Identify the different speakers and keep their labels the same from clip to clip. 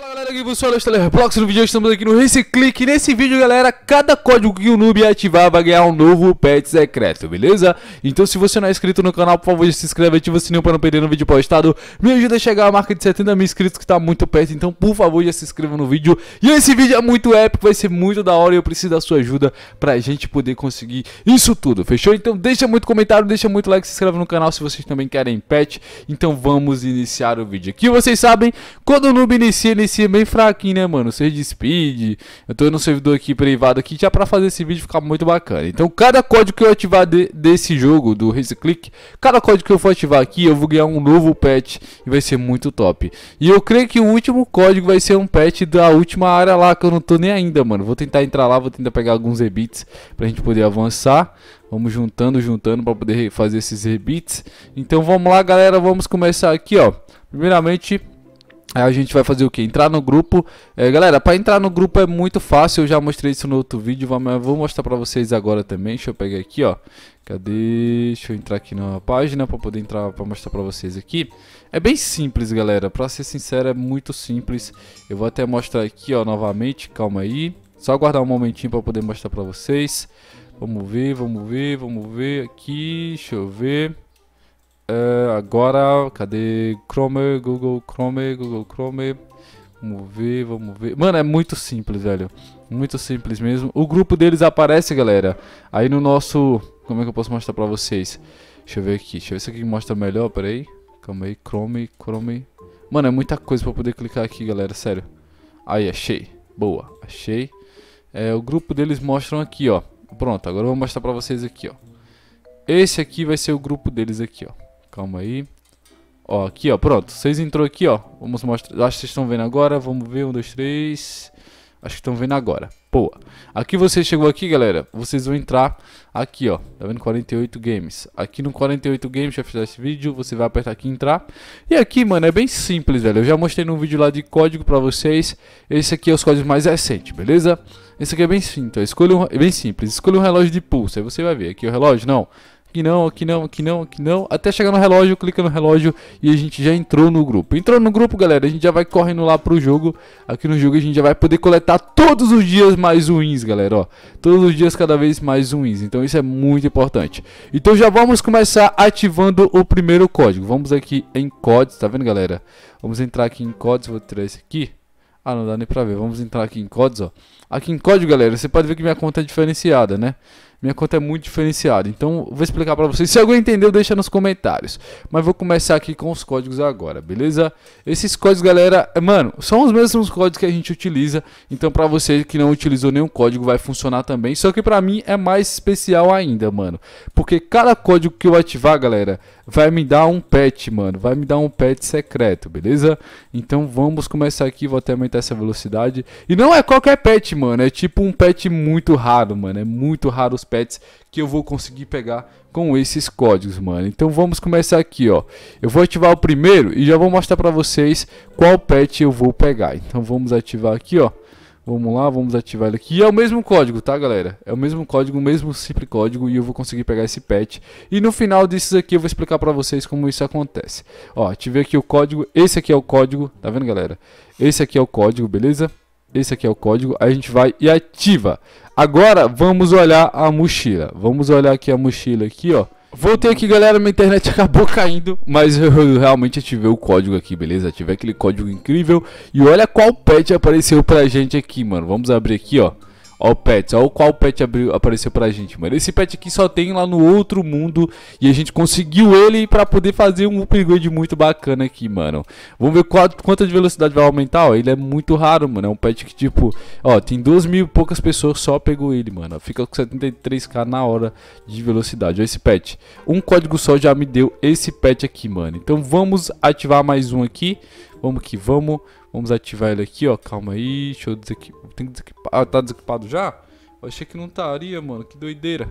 Speaker 1: Fala galera, aqui você é olha o Blocks. no vídeo estamos aqui no Race Nesse vídeo, galera, cada código que o noob ativar vai ganhar um novo pet secreto, beleza? Então se você não é inscrito no canal, por favor, se inscreve, ativa o sininho para não perder no vídeo postado. Me ajuda a chegar à marca de 70 mil inscritos que está muito perto, então por favor, já se inscreva no vídeo. E esse vídeo é muito épico, vai ser muito da hora e eu preciso da sua ajuda para a gente poder conseguir isso tudo, fechou? Então deixa muito comentário, deixa muito like, se inscreve no canal se vocês também querem pet. Então vamos iniciar o vídeo aqui. Vocês sabem, quando o noob inicia, ele PC bem fraquinho, né, mano? 6 de speed. Eu tô no servidor aqui privado aqui já pra fazer esse vídeo ficar muito bacana. Então, cada código que eu ativar de, desse jogo, do Race Click, cada código que eu for ativar aqui, eu vou ganhar um novo patch e vai ser muito top. E eu creio que o último código vai ser um patch da última área lá, que eu não tô nem ainda, mano. Vou tentar entrar lá, vou tentar pegar alguns rebits pra gente poder avançar. Vamos juntando, juntando para poder fazer esses rebits. Então vamos lá, galera, vamos começar aqui, ó. Primeiramente, Aí a gente vai fazer o que? Entrar no grupo. É, galera, para entrar no grupo é muito fácil. Eu já mostrei isso no outro vídeo, mas vou mostrar para vocês agora também. Deixa eu pegar aqui, ó. Cadê? Deixa eu entrar aqui na página para poder entrar para mostrar para vocês aqui. É bem simples, galera. Para ser sincero, é muito simples. Eu vou até mostrar aqui, ó, novamente. Calma aí. Só aguardar um momentinho para poder mostrar para vocês. Vamos ver, vamos ver, vamos ver aqui. Deixa eu ver. Uh, agora, cadê Chrome, Google Chrome, Google Chrome. Vamos ver, vamos ver. Mano, é muito simples, velho. Muito simples mesmo. O grupo deles aparece, galera. Aí no nosso... Como é que eu posso mostrar pra vocês? Deixa eu ver aqui. Deixa eu ver se aqui mostra melhor, pera aí Calma aí, Chrome, Chrome. Mano, é muita coisa pra poder clicar aqui, galera, sério. Aí, achei. Boa, achei. É, o grupo deles mostram aqui, ó. Pronto, agora eu vou mostrar pra vocês aqui, ó. Esse aqui vai ser o grupo deles aqui, ó. Calma aí. Ó, aqui, ó, pronto. Vocês entrou aqui, ó. Vamos mostrar. Acho que vocês estão vendo agora. Vamos ver. Um, dois, três. Acho que estão vendo agora. Boa. Aqui você chegou aqui, galera. Vocês vão entrar aqui, ó. Tá vendo? 48 Games. Aqui no 48 Games, já fiz esse vídeo. Você vai apertar aqui entrar. E aqui, mano, é bem simples, velho. Eu já mostrei num vídeo lá de código pra vocês. Esse aqui é os códigos mais recentes, beleza? Esse aqui é bem simples. Então, escolha um... É bem simples. Escolha um relógio de pulso. Aí você vai ver. Aqui é o relógio, não aqui não, aqui não, aqui não, aqui não, até chegar no relógio, clica no relógio e a gente já entrou no grupo. Entrou no grupo, galera, a gente já vai correndo lá pro jogo. Aqui no jogo a gente já vai poder coletar todos os dias mais wins, galera, ó. Todos os dias cada vez mais wins, então isso é muito importante. Então já vamos começar ativando o primeiro código. Vamos aqui em códigos, tá vendo, galera? Vamos entrar aqui em códigos, vou tirar esse aqui. Ah, não dá nem pra ver. Vamos entrar aqui em códigos, ó. Aqui em código, galera, você pode ver que minha conta é diferenciada, né? Minha conta é muito diferenciada, então vou explicar para vocês. Se alguém entendeu, deixa nos comentários. Mas vou começar aqui com os códigos agora, beleza? Esses códigos, galera, é, mano, são os mesmos códigos que a gente utiliza. Então, para você que não utilizou nenhum código, vai funcionar também. Só que para mim é mais especial ainda, mano. Porque cada código que eu ativar, galera, vai me dar um pet, mano. Vai me dar um pet secreto, beleza? Então vamos começar aqui. Vou até aumentar essa velocidade. E não é qualquer pet, mano. É tipo um pet muito raro, mano. É muito raro os pets que eu vou conseguir pegar com esses códigos, mano. Então vamos começar aqui, ó. Eu vou ativar o primeiro e já vou mostrar pra vocês qual pet eu vou pegar. Então vamos ativar aqui, ó. Vamos lá, vamos ativar ele aqui. E é o mesmo código, tá, galera? É o mesmo código, o mesmo simples código e eu vou conseguir pegar esse pet. E no final desses aqui eu vou explicar pra vocês como isso acontece. Ó, ativei aqui o código. Esse aqui é o código, tá vendo, galera? Esse aqui é o código, beleza? Esse aqui é o código. Aí a gente vai e ativa. Agora vamos olhar a mochila. Vamos olhar aqui a mochila aqui, ó. Voltei aqui, galera. Minha internet acabou caindo, mas eu realmente ativei o código aqui, beleza? Ativei aquele código incrível. E olha qual pet apareceu pra gente aqui, mano. Vamos abrir aqui, ó. Ó o pet, ó qual pet abriu, apareceu pra gente, mano. Esse pet aqui só tem lá no outro mundo e a gente conseguiu ele pra poder fazer um upgrade muito bacana aqui, mano. Vamos ver quanto de velocidade vai aumentar, ó. Ele é muito raro, mano. É um pet que, tipo, ó, tem 2 mil e poucas pessoas só pegou ele, mano. Fica com 73k na hora de velocidade. Ó esse pet. Um código só já me deu esse pet aqui, mano. Então vamos ativar mais um aqui. Vamos que vamos. Vamos ativar ele aqui, ó. Calma aí. Deixa eu desequipar. Tem que desequipar. Ah, tá desequipado já? Eu achei que não estaria, mano. Que doideira.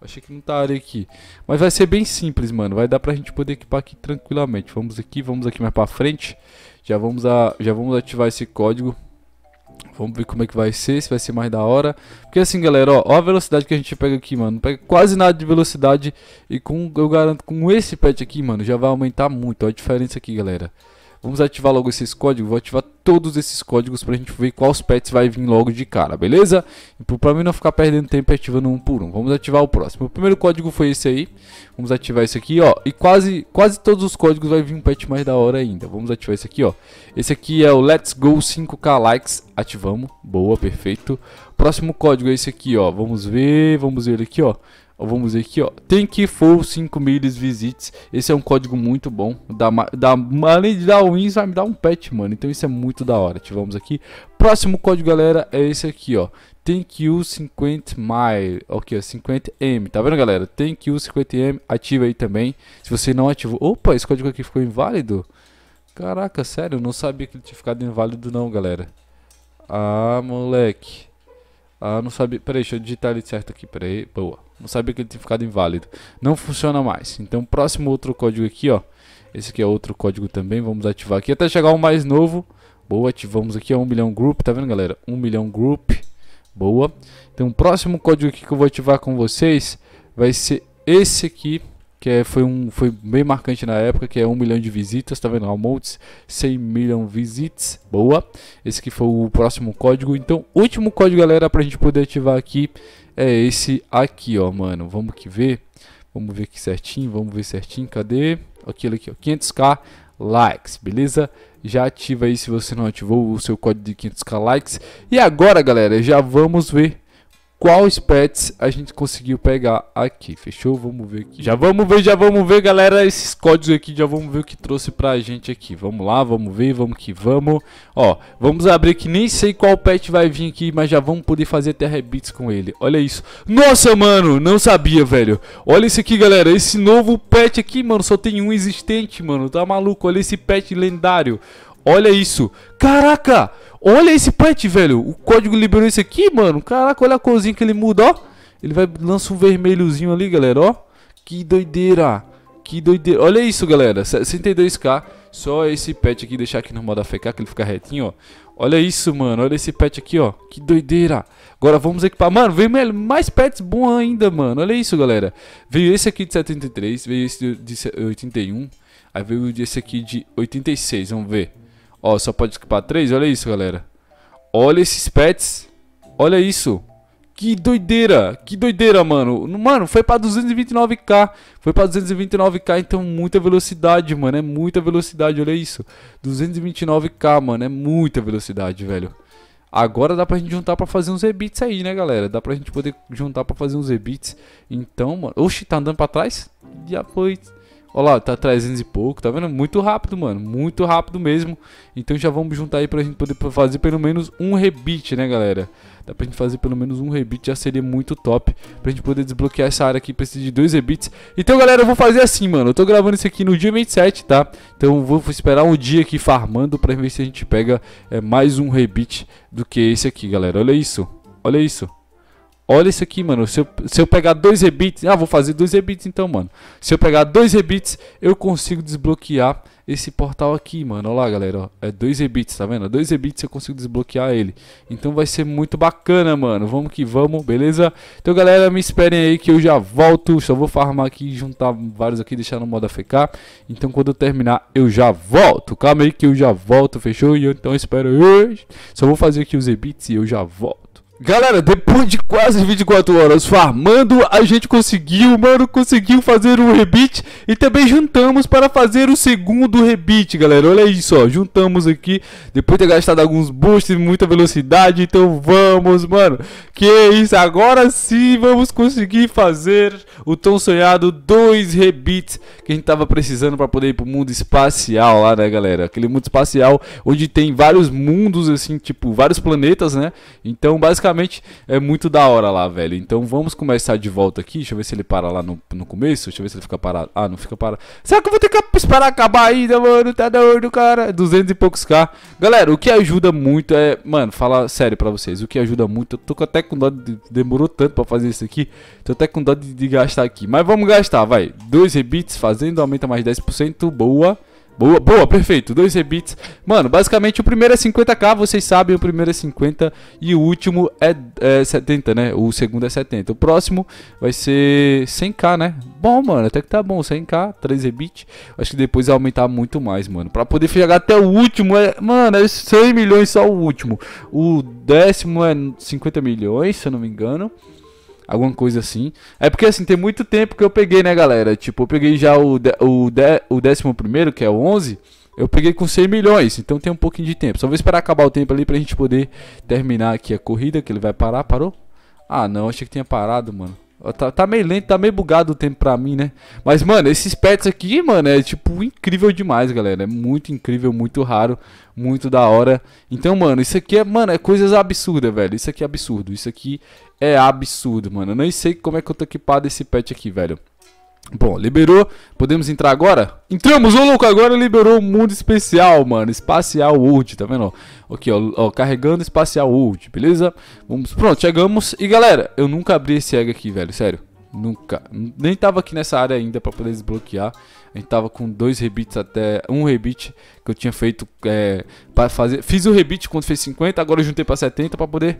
Speaker 1: Achei que não estaria aqui. Mas vai ser bem simples, mano. Vai dar pra gente poder equipar aqui tranquilamente. Vamos aqui, vamos aqui mais pra frente. Já vamos, a, já vamos ativar esse código. Vamos ver como é que vai ser, se vai ser mais da hora. Porque assim, galera, ó, ó a velocidade que a gente pega aqui, mano. Pega quase nada de velocidade. E com, eu garanto, com esse pet aqui, mano, já vai aumentar muito. Olha a diferença aqui, galera. Vamos ativar logo esses códigos. Vou ativar todos esses códigos pra gente ver quais pets vai vir logo de cara, beleza? Para mim não ficar perdendo tempo ativando um por um. Vamos ativar o próximo. O primeiro código foi esse aí. Vamos ativar esse aqui, ó. E quase, quase todos os códigos vai vir um pet mais da hora ainda. Vamos ativar esse aqui, ó. Esse aqui é o Let's Go 5K Likes. Ativamos. Boa, perfeito. Próximo código é esse aqui, ó. Vamos ver, vamos ver ele aqui, ó vamos ver aqui, ó. tem que Thankful 5000 visites. Esse é um código muito bom. Da, da, além de dar wins, vai me dar um pet, mano. Então isso é muito da hora. Ativamos aqui. Próximo código, galera, é esse aqui, ó. tem que o 50 mile, ok, 50M, tá vendo galera? tem que o 50M, ativa aí também. Se você não ativou, opa, esse código aqui ficou inválido? Caraca, sério, eu não sabia que ele tinha ficado inválido não, galera. Ah, moleque. Ah, não sabia. Peraí, deixa eu digitar ele certo aqui. Peraí, boa. Não sabia que ele tinha ficado inválido. Não funciona mais. Então, próximo outro código aqui, ó. Esse aqui é outro código também. Vamos ativar aqui até chegar um mais novo. Boa, ativamos aqui, É 1 milhão group. Tá vendo, galera? 1 milhão group. Boa. Então, o próximo código aqui que eu vou ativar com vocês vai ser esse aqui que é, foi, um, foi bem marcante na época, que é 1 milhão de visitas, tá vendo? Almontes, 100 milhão visitas, boa. Esse que foi o próximo código. Então, último código, galera, pra gente poder ativar aqui, é esse aqui, ó, mano. Vamos que ver, vamos ver aqui certinho, vamos ver certinho, cadê? Aquilo aqui, ó, 500k likes, beleza? Já ativa aí se você não ativou o seu código de 500k likes. E agora, galera, já vamos ver quais pets a gente conseguiu pegar aqui, fechou? Vamos ver aqui. Já vamos ver, já vamos ver, galera, esses códigos aqui, já vamos ver o que trouxe pra gente aqui. Vamos lá, vamos ver, vamos que vamos. Ó, vamos abrir que nem sei qual pet vai vir aqui, mas já vamos poder fazer até rebits com ele. Olha isso. Nossa, mano, não sabia, velho. Olha isso aqui, galera, esse novo pet aqui, mano, só tem um existente, mano. Tá maluco? Olha esse pet lendário. Olha isso. Caraca! Olha esse pet velho. O código liberou isso aqui, mano. Caraca, olha a corzinha que ele muda, ó. Ele vai lança um vermelhozinho ali, galera, ó. Que doideira. Que doideira. Olha isso, galera. 62k. Só esse pet aqui, deixar aqui no modo AFK, que ele fica retinho, ó. Olha isso, mano. Olha esse pet aqui, ó. Que doideira. Agora vamos equipar. Mano, vem mais pets bom ainda, mano. Olha isso, galera. Veio esse aqui de 73, veio esse de 81. Aí veio esse aqui de 86, vamos ver. Ó, só pode equipar três. Olha isso, galera. Olha esses pets. Olha isso. Que doideira, que doideira, mano. Mano, foi pra 229k. Foi pra 229k, então muita velocidade, mano. É muita velocidade, olha isso. 229k, mano. É muita velocidade, velho. Agora dá pra gente juntar pra fazer uns rebits aí, né, galera? Dá pra gente poder juntar pra fazer uns rebits. Então, mano. Oxi, tá andando pra trás? Já foi. Olha lá, tá 300 e pouco, tá vendo? Muito rápido, mano, muito rápido mesmo. Então já vamos juntar aí pra gente poder fazer pelo menos um rebite, né, galera? Dá pra gente fazer pelo menos um rebite, já seria muito top Pra gente poder desbloquear essa área aqui, precisa de dois rebites Então galera, eu vou fazer assim, mano Eu tô gravando isso aqui no dia 27, tá? Então vou esperar um dia aqui farmando pra ver se a gente pega é, mais um rebite do que esse aqui, galera Olha isso, olha isso Olha isso aqui, mano. Se eu, se eu pegar dois rebits, ah, vou fazer dois rebits então, mano. Se eu pegar dois rebits, eu consigo desbloquear esse portal aqui, mano. Olha lá, galera, ó. É dois rebits, tá vendo? Dois rebits eu consigo desbloquear ele. Então vai ser muito bacana, mano. Vamos que vamos, beleza? Então, galera, me esperem aí que eu já volto. Só vou farmar aqui, juntar vários aqui, deixar no modo AFK. Então, quando eu terminar, eu já volto. Calma aí que eu já volto, fechou? E então espero Só vou fazer aqui os rebits e eu já volto. Galera, depois de quase 24 horas farmando, a gente conseguiu, mano, conseguiu fazer um rebite e também juntamos para fazer o segundo rebite, galera. Olha isso, ó, juntamos aqui, depois de ter gastado alguns boosts, muita velocidade, então vamos, mano. Que isso, agora sim vamos conseguir fazer o tão sonhado dois rebites que a gente tava precisando para poder ir pro mundo espacial lá, né, galera? Aquele mundo espacial onde tem vários mundos, assim, tipo, vários planetas, né? Então, basicamente basicamente é muito da hora lá, velho. Então vamos começar de volta aqui. Deixa eu ver se ele para lá no, no começo. Deixa eu ver se ele fica parado. Ah, não fica parado. Será que eu vou ter que esperar acabar ainda, mano? Tá doido, cara. 200 e poucos K. Galera, o que ajuda muito é. Mano, fala sério pra vocês. O que ajuda muito. Eu tô até com dó. De... Demorou tanto pra fazer isso aqui. Tô até com dó de, de gastar aqui. Mas vamos gastar, vai. Dois rebits fazendo. Aumenta mais 10%. Boa. Boa, boa, perfeito. Dois rebits. Mano, basicamente o primeiro é 50k, vocês sabem, o primeiro é 50 e o último é, é 70, né? O segundo é 70. O próximo vai ser 100k, né? Bom, mano, até que tá bom. 100k, 3 rebits. Acho que depois vai aumentar muito mais, mano. Pra poder chegar até o último, é, mano, é 100 milhões só o último. O décimo é 50 milhões, se eu não me engano alguma coisa assim. É porque assim, tem muito tempo que eu peguei, né, galera? Tipo, eu peguei já o, de, o, de, o décimo primeiro, que é o 11, eu peguei com 100 milhões, então tem um pouquinho de tempo. Só vou esperar acabar o tempo ali pra gente poder terminar aqui a corrida, que ele vai parar, parou? Ah, não, achei que tinha parado, mano. Tá, tá meio lento, tá meio bugado o tempo pra mim, né? Mas, mano, esses pets aqui, mano, é tipo incrível demais, galera. É muito incrível, muito raro, muito da hora. Então, mano, isso aqui é, mano, é coisas absurdas, velho. Isso aqui é absurdo. Isso aqui é absurdo, mano. Eu nem sei como é que eu tô equipado esse pet aqui, velho. Bom, liberou. Podemos entrar agora? Entramos, ô louco, agora liberou o mundo especial, mano. Espacial World, tá vendo? Aqui, ó, ó carregando Espacial World, beleza? Vamos, pronto, chegamos. E galera, eu nunca abri esse egg aqui, velho, sério. Nunca. Nem tava aqui nessa área ainda pra poder desbloquear. A gente tava com dois rebites até... Um rebite que eu tinha feito é, pra fazer... Fiz o rebite quando fez 50, agora eu juntei pra 70 pra poder...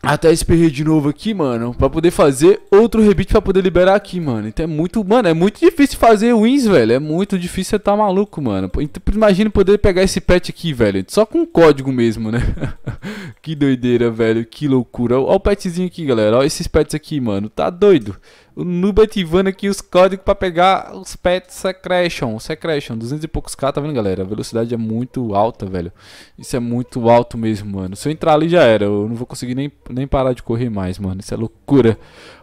Speaker 1: Até esperrei de novo aqui, mano, pra poder fazer outro rebite pra poder liberar aqui, mano. Então é muito, mano, é muito difícil fazer wins, velho. É muito difícil, você tá maluco, mano. Então, imagina poder pegar esse pet aqui, velho, só com código mesmo, né? que doideira, velho, que loucura. Ó o petzinho aqui, galera, ó esses pets aqui, mano, tá doido. O Nuba ativando aqui os códigos para pegar os pets Secretion. Secretion, 200 e poucos K, tá vendo, galera? A velocidade é muito alta, velho. Isso é muito alto mesmo, mano. Se eu entrar ali já era. Eu não vou conseguir nem, nem parar de correr mais, mano. Isso é loucura.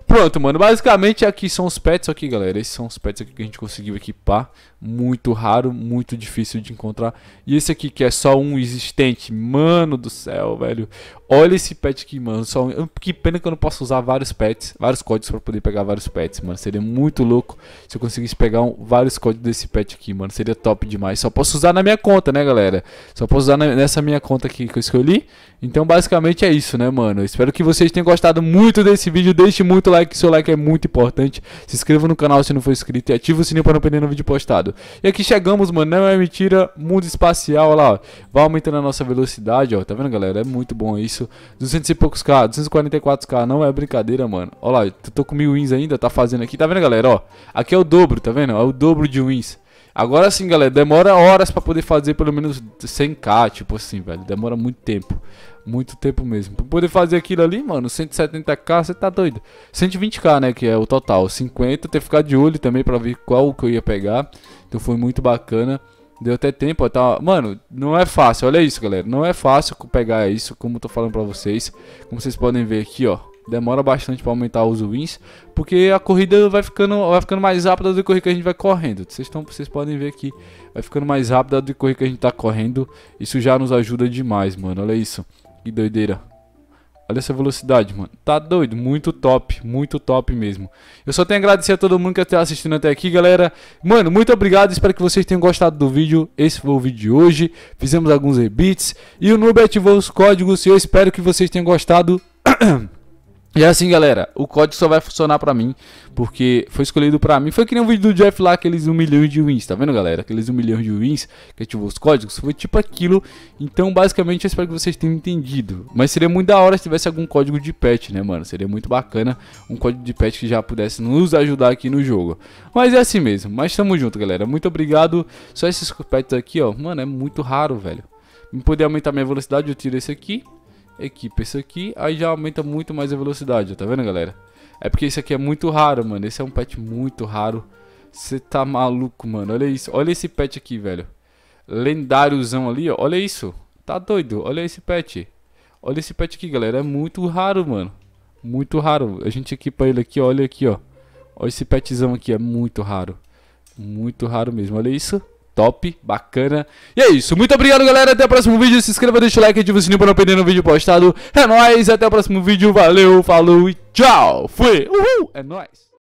Speaker 1: Pronto, mano. Basicamente aqui são os pets aqui, galera. Esses são os pets aqui que a gente conseguiu equipar. Muito raro, muito difícil de encontrar. E esse aqui que é só um existente. Mano do céu, velho. Olha esse pet aqui, mano. Só... Que pena que eu não posso usar vários pets, vários códigos para poder pegar vários pets, mano. Seria muito louco se eu conseguisse pegar um... vários códigos desse pet aqui, mano. Seria top demais. Só posso usar na minha conta, né, galera? Só posso usar na... nessa minha conta aqui que eu escolhi. Então, basicamente é isso, né, mano? espero que vocês tenham gostado muito desse vídeo. Deixe muito like, seu like é muito importante. Se inscreva no canal se não for inscrito e ative o sininho para não perder nenhum vídeo postado. E aqui chegamos, mano. Não é mentira, mundo espacial, olha lá, ó. Vai aumentando a nossa velocidade, ó. Tá vendo, galera? É muito bom isso isso. 200 e poucos K, 244K, não é brincadeira, mano. Olha lá, tô com mil wins ainda, tá fazendo aqui. Tá vendo, galera? Ó, aqui é o dobro, tá vendo? É o dobro de wins. Agora sim, galera, demora horas para poder fazer pelo menos 100k, tipo assim, velho. Demora muito tempo. Muito tempo mesmo. Pra poder fazer aquilo ali, mano, 170k, você tá doido. 120k, né, que é o total. 50, ter que ficar de olho também para ver qual que eu ia pegar. Então foi muito bacana. Deu até tempo, tá? Mano, não é fácil, olha isso, galera. Não é fácil pegar isso, como eu tô falando pra vocês. Como vocês podem ver aqui, ó. Demora bastante pra aumentar os wins. Porque a corrida vai ficando, vai ficando mais rápida do que a gente vai correndo. Vocês, tão, vocês podem ver aqui. Vai ficando mais rápida do que a gente tá correndo. Isso já nos ajuda demais, mano. Olha isso. Que doideira. Olha essa velocidade, mano. Tá doido, muito top, muito top mesmo. Eu só tenho a agradecer a todo mundo que está assistindo até aqui, galera. Mano, muito obrigado, espero que vocês tenham gostado do vídeo. Esse foi o vídeo de hoje, fizemos alguns rebits e o Nube ativou os códigos eu espero que vocês tenham gostado. E é assim, galera, o código só vai funcionar pra mim, porque foi escolhido pra mim. Foi que nem um vídeo do Jeff lá, aqueles 1 um milhão de wins, tá vendo, galera? Aqueles 1 um milhão de wins que ativou é os códigos, foi tipo aquilo. Então, basicamente, eu espero que vocês tenham entendido. Mas seria muito da hora se tivesse algum código de patch, né, mano? Seria muito bacana um código de patch que já pudesse nos ajudar aqui no jogo. Mas é assim mesmo, mas tamo junto, galera. Muito obrigado. Só esses pets aqui, ó, mano, é muito raro, velho. Me poder aumentar minha velocidade, eu tiro esse aqui equipa esse aqui, aí já aumenta muito mais a velocidade, tá vendo, galera? É porque esse aqui é muito raro, mano, esse é um pet muito raro. Você tá maluco, mano, olha isso, olha esse pet aqui, velho. Lendáriozão ali, ó, olha isso, tá doido, olha esse pet. Olha esse pet aqui, galera, é muito raro, mano. Muito raro, a gente equipa ele aqui, olha aqui, ó. Olha esse petzão aqui, é muito raro. Muito raro mesmo, olha isso top, bacana. E é isso. Muito obrigado, galera. Até o próximo vídeo. Se inscreva, deixa o like, ativa o sininho para não perder nenhum vídeo postado. É nóis. Até o próximo vídeo. Valeu, falou e tchau. Fui. Uhul. É nóis.